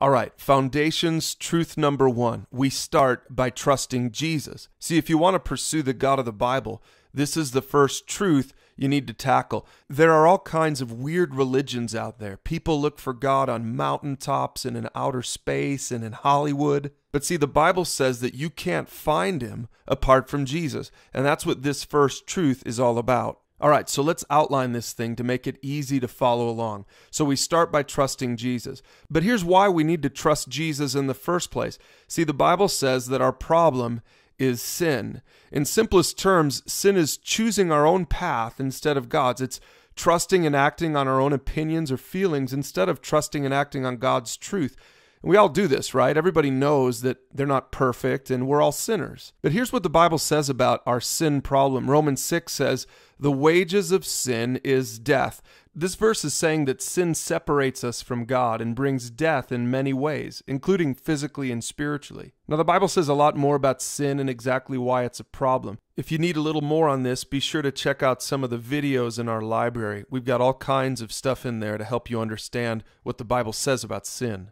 All right, foundations, truth number one. We start by trusting Jesus. See, if you want to pursue the God of the Bible, this is the first truth you need to tackle. There are all kinds of weird religions out there. People look for God on mountaintops and in outer space and in Hollywood. But see, the Bible says that you can't find him apart from Jesus. And that's what this first truth is all about. All right, so let's outline this thing to make it easy to follow along. So we start by trusting Jesus. But here's why we need to trust Jesus in the first place. See, the Bible says that our problem is sin. In simplest terms, sin is choosing our own path instead of God's. It's trusting and acting on our own opinions or feelings instead of trusting and acting on God's truth we all do this, right? Everybody knows that they're not perfect and we're all sinners. But here's what the Bible says about our sin problem Romans 6 says, The wages of sin is death. This verse is saying that sin separates us from God and brings death in many ways, including physically and spiritually. Now, the Bible says a lot more about sin and exactly why it's a problem. If you need a little more on this, be sure to check out some of the videos in our library. We've got all kinds of stuff in there to help you understand what the Bible says about sin.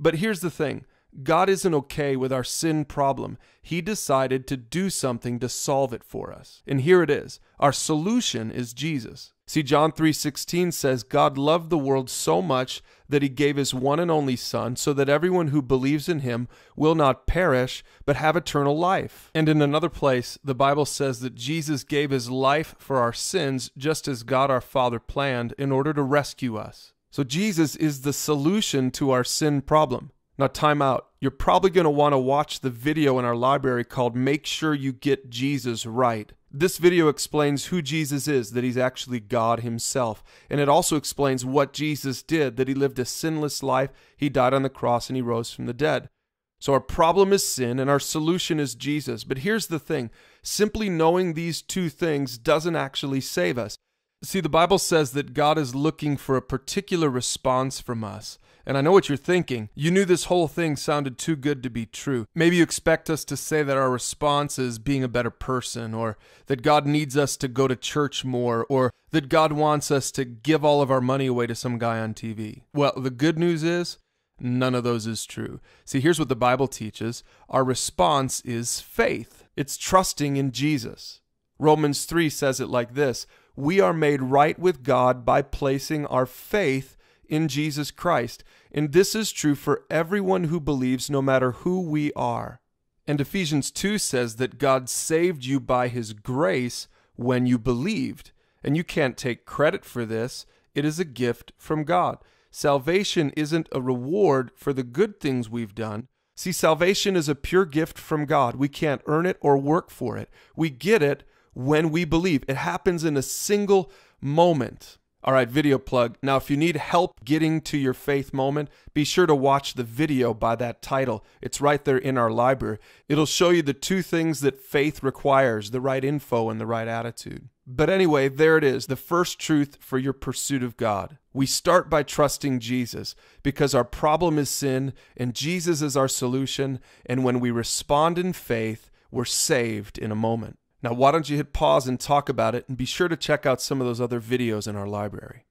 But here's the thing God isn't okay with our sin problem. He decided to do something to solve it for us. And here it is. Our solution is Jesus. See John 3:16 says God loved the world so much that he gave his one and only son so that everyone who believes in him will not perish but have eternal life. And in another place the Bible says that Jesus gave his life for our sins just as God our Father planned in order to rescue us. So Jesus is the solution to our sin problem. Now, time out. You're probably going to want to watch the video in our library called Make Sure You Get Jesus Right. This video explains who Jesus is, that he's actually God himself. And it also explains what Jesus did, that he lived a sinless life, he died on the cross, and he rose from the dead. So our problem is sin, and our solution is Jesus. But here's the thing simply knowing these two things doesn't actually save us. See, the Bible says that God is looking for a particular response from us. And I know what you're thinking. You knew this whole thing sounded too good to be true. Maybe you expect us to say that our response is being a better person, or that God needs us to go to church more, or that God wants us to give all of our money away to some guy on TV. Well, the good news is none of those is true. See, here's what the Bible teaches our response is faith, it's trusting in Jesus. Romans 3 says it like this we are made right with God by placing our faith in Jesus Christ. And this is true for everyone who believes, no matter who we are. And Ephesians 2 says that God saved you by his grace when you believed. And you can't take credit for this, it is a gift from God. Salvation isn't a reward for the good things we've done. See, salvation is a pure gift from God. We can't earn it or work for it. We get it when we believe. It happens in a single moment. All right, video plug. Now, if you need help getting to your faith moment, be sure to watch the video by that title. It's right there in our library. It'll show you the two things that faith requires the right info and the right attitude. But anyway, there it is the first truth for your pursuit of God. We start by trusting Jesus because our problem is sin and Jesus is our solution. And when we respond in faith, we're saved in a moment. Now, why don't you hit pause and talk about it, and be sure to check out some of those other videos in our library.